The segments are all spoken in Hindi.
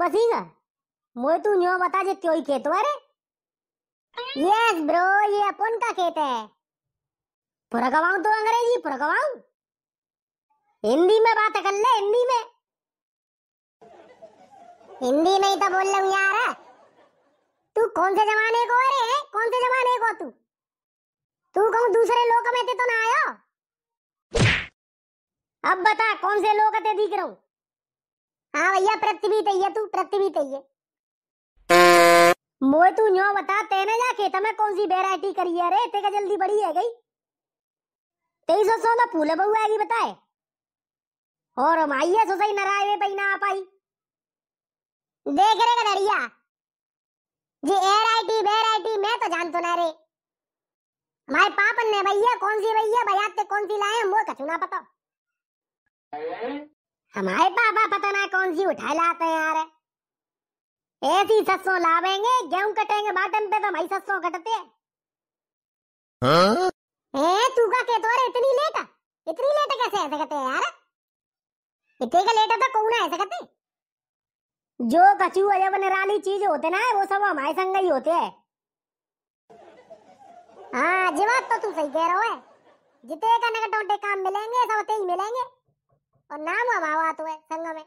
बसीगा मोए तू न्यो बता जे क्यों ही खेत वाले यस ब्रो ये अपन का खेत है पूरा गवाऊं तो अंग्रेजी पूरा गवाऊं हिंदी में बात कर ले हिंदी में हिंदी में ही तो बोल लूं यार तू कौन से जमाने को अरे कौन से जमाने को तू तू कहूँ दूसरे लोग में थे तो ना आयो अब बता कौन से लोग थे दिख रहा हूं हाँ भैया पृथ्वी तैये तो तू पृथ्वी तैये तो मोए तू न्यो बता तेने के तमे कौन सी वेराइटी करी है रे ते का जल्दी बड़ी है गई तेईस सौ सोलह फूले बहु आएगी बताए और हम आई है सोसाई नाराय वे पई ना आ पाई देख रे गदड़िया जी एराइटी वेराइटी मैं तो जान तो ना रे हमारे पापन ने भैया कौन सी भैया भैया कौन सी लाए मोए कछु ना पता हमारे पापा पता ना कौन सी उठा लाते हैं यार ऐसी ससों लावेंगे गेहूं कटेंगे बाटन पे तो भाई ससों कटते हैं हाँ? ए तू का के तोरे इतनी लेट इतनी लेट कैसे ऐसे कहते हैं यार इतने का लेट तो कौन ऐसे कहते जो कचू अजब निराली चीज होते ना वो सब हमारे संग ही होते हैं हाँ जी बात तो तू सही कह रहा है जितने का नगर टोटे काम मिलेंगे सब तेज मिलेंगे और नाम हमारा तो है संग में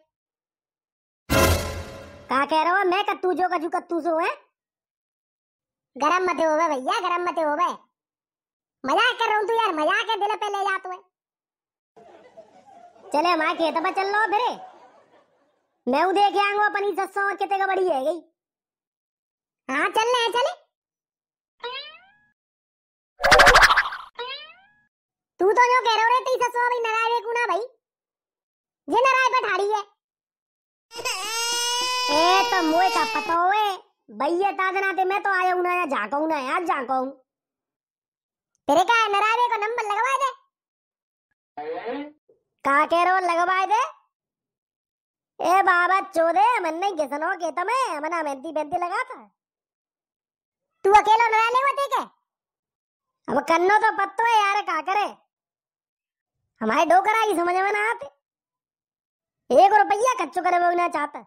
कहा कह रहा हूं मैं कत्तू जो कजू कत्तू सो है गरम मत हो भैया गरम मत हो मजाक कर रहा हूं तू यार मजाक है दिल पे ले जा तू चले मां के तब चल लो फिर मैं हूँ के आऊंगा अपनी सस्सो और कितने का बड़ी है गई हां चल ले चल तू तो जो कह रहे हो रे तेरी सस्सो भाई तो मोए का पता होए भैया ताजना ते मैं तो आया हूं ना या झाका हूं ना यार झाका हूं तेरे का है नरावे को नंबर लगवा दे का कह रहे हो लगवा दे ए बाबा चोदे मन नहीं गेसनो के तो मैं मना मेहंदी बेंती लगा था तू अकेला नरा ले होते के अब कन्नो तो पत्तो है यार का करे हमारे डोकरा ही समझ में ना आते एक रुपया कच्चो करे वो ना चाहता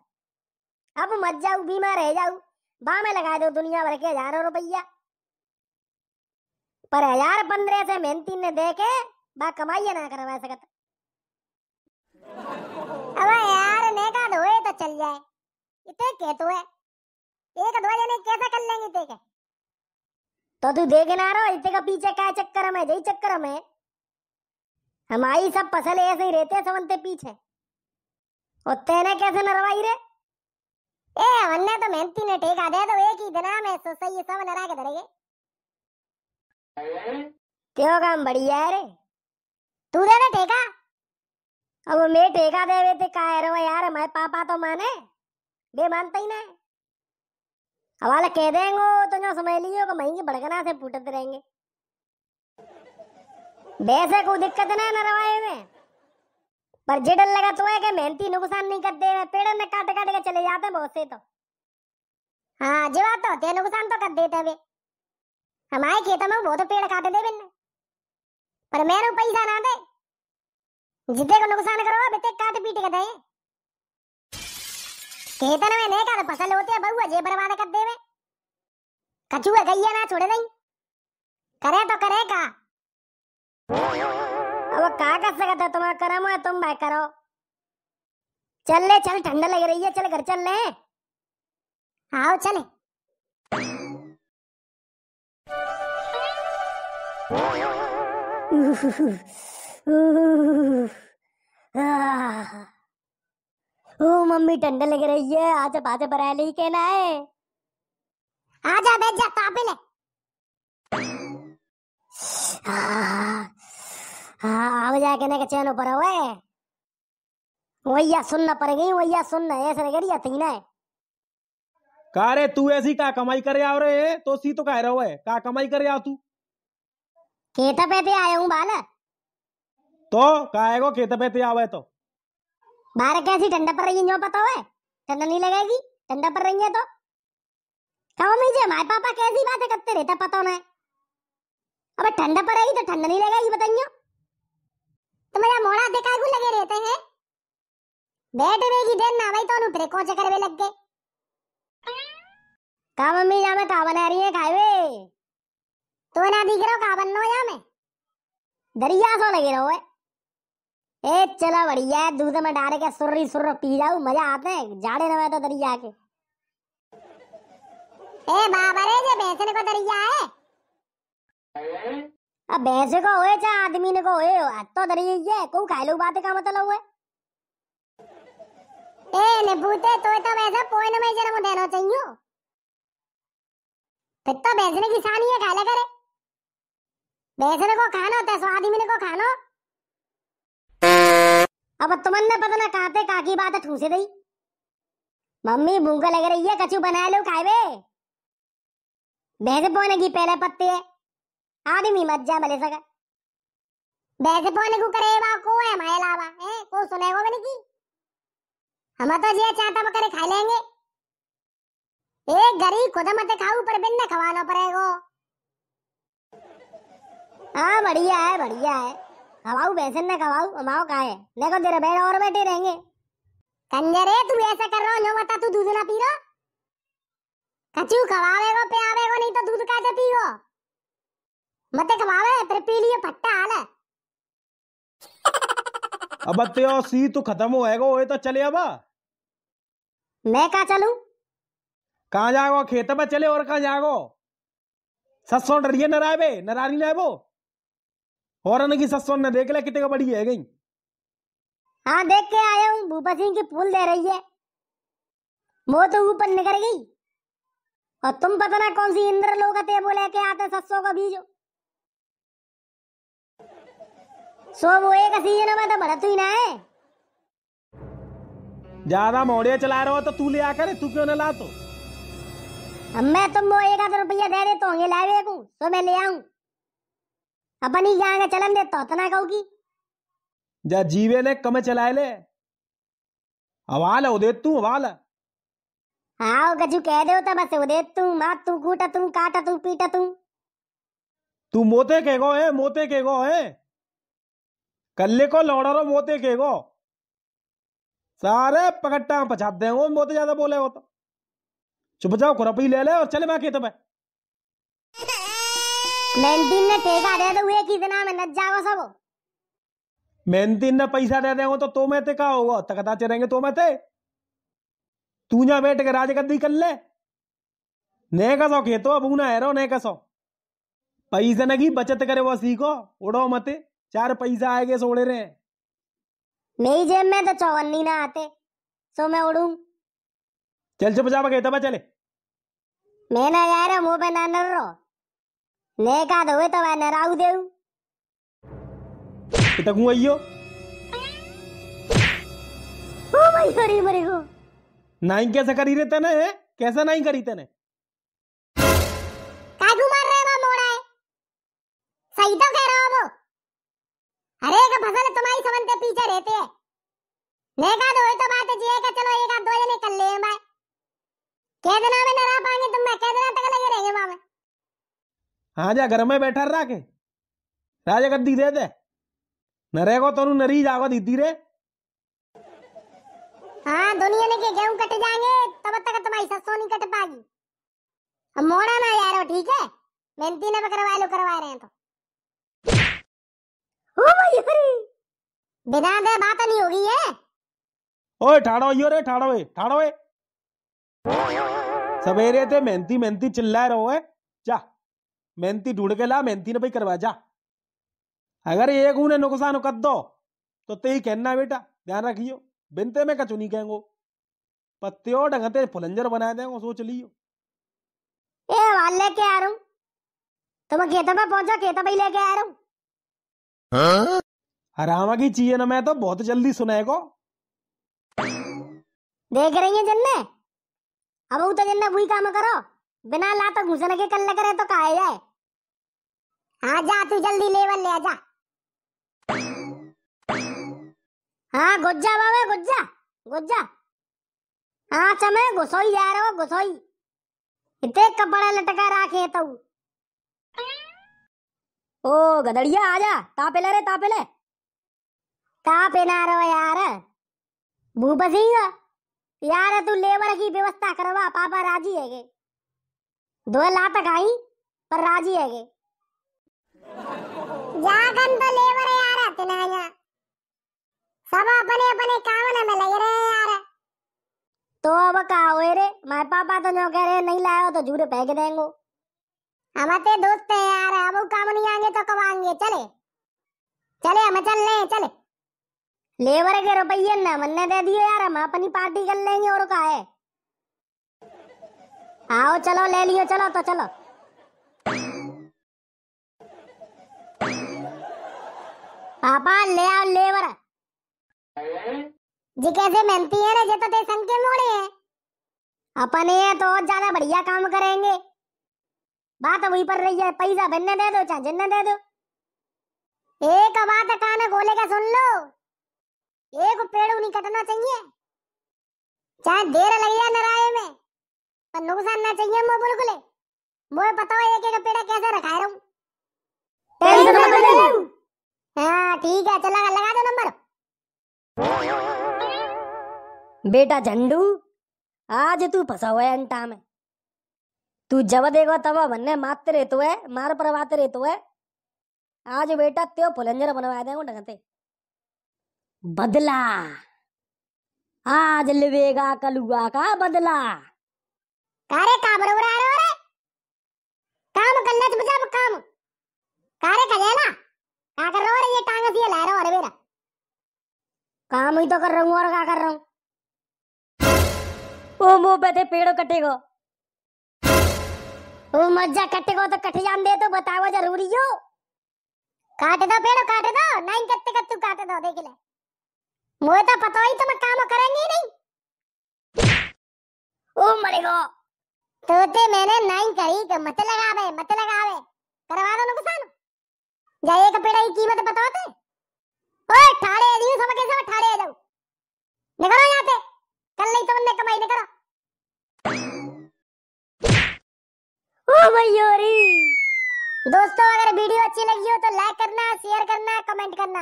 अब मत जाऊ बीमा रह जाऊ बा में लगा दो दुनिया भर के हजारों रुपया पर हजार पंद्रह से मेहनती ने दे के बा कमाई ना करवा सकत अब यार नेका धोए तो चल जाए इतने के तो है एक दो जने कैसा कर लेंगे ते तो तू देख ना रहो इतने का पीछे का चक्कर में यही चक्कर में हमारी सब फसल ऐसे ही रहते हैं समझते पीछे और तेने कैसे नरवाई रे ಏ ಅವನ್ನ ತೋ ಮೆಂತಿನ ಟೇಕ್ ಆದೆ ಅದು ಏಕಿ ದಿನ ಮೇ ಸೊಸೈ ಸವ ನರಾಗ ದರಗೆ क्यों काम बढ़िया है रे तू दे ना टेका अब मैं टेका दे वे ते का रो यार मैं पापा तो माने बे मानता ही ना हवाला कह देंगे तो जो समय लियो को महंगी भड़कना से पुटते रहेंगे बेसे कोई दिक्कत नहीं ना रवाए में पर जे डर लगा तो है कि मेहनती नुकसान नहीं करते हैं पेड़ में काट काट के चले जाते हैं बहुत से तो हाँ बात तो होते नुकसान तो कर देते हैं वे हमारे खेतों में बहुत तो पेड़ काट दे बिन पर मेरे तो पैसा ना दे जिते को नुकसान करो बेटे काट पीट के दे खेतन में नहीं काट फसल होती है बहुआ जे बर्बाद कर देवे कचुए गैया ना छोड़े नहीं करे तो करे का कहा कर सकता तुम्हारा करम है तुम भाई करो चल ले चल ठंड लग रही है चल घर चल ले आओ चले ओ मम्मी ठंड लग रही है आज बाजे बराली के कहना है आजा बैठ जा तापी ले बजा के ना के चैनो पर हुआ है वैया सुनना पड़ेगी वैया सुनना ऐसे रगड़िया थी ना का रे तू ऐसी का कमाई कर आ रहे तो सी तो कह रहो हो का कमाई कर आ तू खेत पे ते आया हूं बाल तो काएगो खेत पे ते आवे तो बाहर कैसी ठंडा पर रही है पता है ठंडा नहीं लगेगी ठंडा पर रही है तो कहो मुझे माय पापा कैसी बातें करते रहता पता ना अबे ठंडा पर रही तो ठंडा नहीं लगेगी बताइयो तुम्हारा मोड़ा देखा को लगे रहते हैं बैठ रहेगी देर ना भाई तो ऊपर को चक्कर में लग गए का मम्मी जा मैं का बना रही है खाए वे तो ना दिख रहा का बन लो या मैं दरिया सो लगे रहो ए चला बढ़िया है दूध में डाल के सुर्री सुर्र पी जाऊ मजा आते है जाड़े ना तो दरिया के ए बाबा रे जे बेचने को दरिया है अब भैंस को होए चाहे आदमी ने को होए तो दरी ये को खाए लोग बातें का मतलब हुए ए ने भूते तो तो वैसे पोइन में जरा मु देना चाहिए फिर तो ने की सानी है खाले करे भैंस ने को खाना होता है आदमी ने को खाना अब ने पता ना कहते काकी बात ठूसे दई मम्मी भूख लग रही है कछु बना लो खाए बे भैंस पोने की पहले पत्ते है आदमी मत जा भले सका वैसे पोने को करे बा को है माय लावा है को सुनेगो बने की हम तो जिया चाटा में करे खा लेंगे ए गरी खुद मत खाऊ पर बिन न खवाना पड़ेगो हाँ बढ़िया है बढ़िया है खवाऊ वैसे न खवाऊ अमाओ का है देखो तेरे बैठ और बैठे रहेंगे कंजरे तू ऐसा कर रहा हो बता तू दूध ना पी रहा कचू खवावेगो पियावेगो नहीं तो दूध कैसे पीगो ಮತ್ತೆ कमावे तेरे पी लिए फट्टा हाल है अब तो सी तो खत्म होएगा ओए तो चले अब मैं कहा चलू कहा जागो खेत में चले और कहा जागो ससुर डरिए नराबे नरानी लाबो और न की ससुर ने देख ले कितने का बड़ी है गई हाँ देख के आया हूँ भूपा सिंह की फूल दे रही है वो तो ऊपर निकल गई और तुम पता ना कौन सी इंद्र लोग बोले के आते ससुर का बीजो सो वो एक असी ना मैं तो भरत ही ना है ज्यादा मोड़े चला रहे हो तो तू ले आकर तू क्यों ना ला तो अब मैं तुम वो एक आध रुपया दे देता तो हूँ ये लावे को सो मैं ले आऊं अपन ही यहाँ चलन दे तो इतना कहू की जा जीवे ने कम चलाए ले हवाल हो दे तू हवाल आओ हाँ, गजू कह दे तो बस उदे तू मात तू कूटा तू काटा तू पीटा तू तू मोते के गो है मोते के गो है कल्ले को लौड़ा रो मोते के गो सारे पकट्टा पछात वो मोते ज्यादा बोले वो तो चुप जाओ ही ले ले और चले तो मैं कहते तो मेहनती ने ठेका दे दो ये कितना में नच जाओ सब मेहनती ने पैसा दे देंगे तो तो मैं ते का होगा तकदा चलेंगे तो मैं ते तू जा बैठ के राज गद्दी कर ले नहीं कसो खेतो अब ना हैरो नहीं कसो पैसे नगी बचत करे वो सीखो उड़ो मते चार पैसा आएंगे सोड़े रहे मेरी जेब में तो चौवन्नी ना आते सो मैं उड़ू चल चुप जा बगे तब चले मैं ना यार मो पे ना नर रो ने का दोए तो मैं नराऊ देऊ तक हूं आइयो ओ भाई सॉरी मरे को नाइन कैसा करी ना है कैसा नाइन करी तने अरे का फसल तुम्हारी समन के पीछे रहते हैं लेका दो तो, तो बात है जी जिएगा चलो एक आध दो जने कर ले भाई के दिना में ना रह पाएंगे तुम मैं के दिना तक लगे रहेंगे वहां में हां जा घर में बैठा रहा के राजा गद्दी दे दे तो नरे को तनु नरी जागो दीदी रे हाँ दुनिया ने के गेहूं कट जाएंगे तब तक तुम्हारी ससुर नहीं कट पाएगी अब मोड़ा ना यारो ठीक है मेहनती ना करवा लो करवा रहे हैं तो बिना दे बात नहीं होगी ये ओए ठाड़ो यो रे ठाड़ो ए ठाड़ो ए सवेरे ते मेहनती मेहनती चिल्ला रहो है जा मेहनती ढूंढ के ला मेहनती ने भाई करवा जा अगर एक उन्हें नुकसान कर दो तो ते कहना बेटा ध्यान रखियो बिनते में कचू नहीं कहेंगो पत्तियों डंगते फुलंजर बना देंगे सोच लियो ए वाले के आ रहा हूं तो खेतों में पहुंचा खेतों में लेके आ रहा हूं तो हाँ? हराम की चीज ना मैं तो बहुत जल्दी सुना को देख रही है जन्ने अब तो जन्ने वही काम करो बिना ला तो घुसने के कल करे तो कहा जाए हाँ जा तू जल्दी लेवल ले जा हाँ गुज्जा बाबा गुज्जा गुज्जा हाँ चमे घुसोई जा रहे हो घुसोई इतने कपड़े लटका रखे तू तो ओ गदड़िया आजा तापेला रे तापेले तापेना रो यार भूप सिंह यार तू लेबर की व्यवस्था करवा पापा राजी है गे दो लात खाई पर राजी है गे जागन तो लेबर यार तना या सब अपने अपने काम में लगे रे यार तो अब का होए रे माय पापा तो जो कह रहे नहीं लाया तो जूरे फेंक देंगे हमारे दोस्त हैं यार अब काम नहीं आएंगे तो कब आएंगे चले चले हम चल रहे चले लेबर के रुपये न मन्ने दे दिए यार हम अपनी पार्टी कर लेंगे और का है आओ चलो ले लियो चलो तो चलो पापा ले आओ लेबर जी कैसे मेहनती है ना जे तो ते संग के मोड़े हैं अपन ये तो ज्यादा बढ़िया काम करेंगे बात वही पर रही है पैसा बनने दे दो चाहे जिन्ने दे दो एक बात कान खोले का सुन लो एक पेड़ नहीं कटना चाहिए चाहे देर लग जाए नराए में पर नुकसान ना चाहिए मो बिल्कुल मुझे पता है एक एक पेड़ कैसे रखा रहा हूँ हाँ ठीक है चला लगा दो नंबर बेटा झंडू आज तू फंसा हुआ है अंटा में तू जब देखो तब भन्ने मारते रहते तो है मार परवाते रहते तो है आज बेटा त्यो फुलंजर बनवा दे ढंगते बदला आज लिवेगा कलुआ का बदला कारे काबर उड़ा रहे रे काम करने तुझे तो अब काम कारे ले ना का कर रहा हो ये टांग सी ला रहा अरे मेरा काम ही तो कर रहा हूँ और का कर रहा हूँ ओ मुंह पे थे पेड़ कटेगा वो मज्जा कट्टे को तो कट जान दे तो बताओ जरूरी हो काट दो पेड़ो काट दो नहीं कत्ते कत्तू काट दो देख ले मोए तो पता ही तुम तो काम करेंगे ही नहीं ओ मरेगो तोते मैंने नहीं करी के मत लगावे मत लगावे करवा दो नुकसान जाइए का पेड़ा की कीमत बताओ ते ओए ठाड़े दियो सब कैसे दोस्तों अगर वीडियो अच्छी लगी हो तो लाइक करना शेयर करना कमेंट करना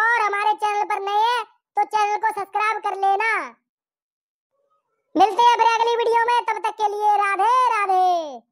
और हमारे चैनल पर नए हैं तो चैनल को सब्सक्राइब कर लेना मिलते हैं अगली वीडियो में तब तक के लिए राधे राधे